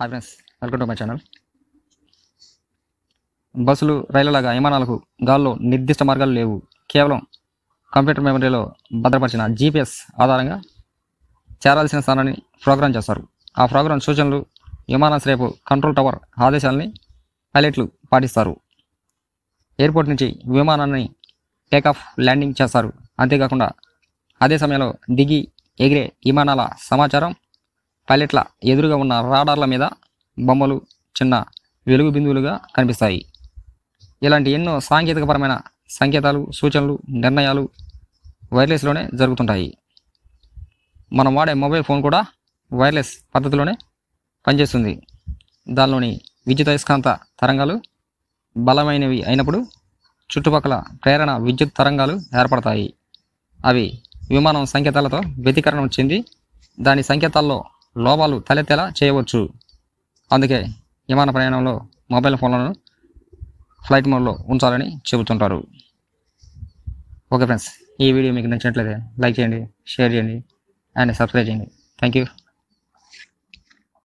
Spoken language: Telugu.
hi friends welcome to my channel బస్సులు రైళ్లలాగా విమానాలకు గాల్లో నిర్దిష్ట మార్గాలు లేవు కేవలం కంప్యూటర్ మెమరీలో భద్రపరిచిన జీపీఎస్ ఆధారంగా చేరాల్సిన స్థానాన్ని ప్రోగ్రామ్ చేస్తారు ఆ ప్రోగ్రామ్ సూచనలు విమానాశ్రయపు కంట్రోల్ టవర్ ఆదేశాలని పైలట్లు పాటిస్తారు ఎయిర్పోర్ట్ నుంచి విమానాన్ని టేకాఫ్ ల్యాండింగ్ చేస్తారు అంతేకాకుండా అదే సమయంలో దిగి ఎగిరే విమానాల సమాచారం పైలట్ల ఎదురుగా ఉన్న రాడార్ల మీద బొమ్మలు చిన్న వెలుగు బిందువులుగా కనిపిస్తాయి ఇలాంటి ఎన్నో సాంకేతికపరమైన సంకేతాలు సూచనలు నిర్ణయాలు వైర్లెస్లోనే జరుగుతుంటాయి మనం వాడే మొబైల్ ఫోన్ కూడా వైర్లెస్ పద్ధతిలోనే పనిచేస్తుంది దానిలోని విద్యుత్ అయస్కాంత తరంగాలు బలమైనవి అయినప్పుడు చుట్టుపక్కల ప్రేరణ విద్యుత్ తరంగాలు ఏర్పడతాయి అవి విమానం సంకేతాలతో వ్యతికరణం చెంది దాని సంకేతాల్లో లోపాలు తలెత్తేలా చేయవచ్చు అందుకే విమాన ప్రయాణంలో మొబైల్ ఫోన్లను ఫ్లైట్ మోడ్లో ఉంచాలని చెబుతుంటారు ఓకే ఫ్రెండ్స్ ఈ వీడియో మీకు నచ్చినట్లయితే లైక్ చేయండి షేర్ చేయండి అండ్ సబ్స్క్రైబ్ చేయండి థ్యాంక్ యూ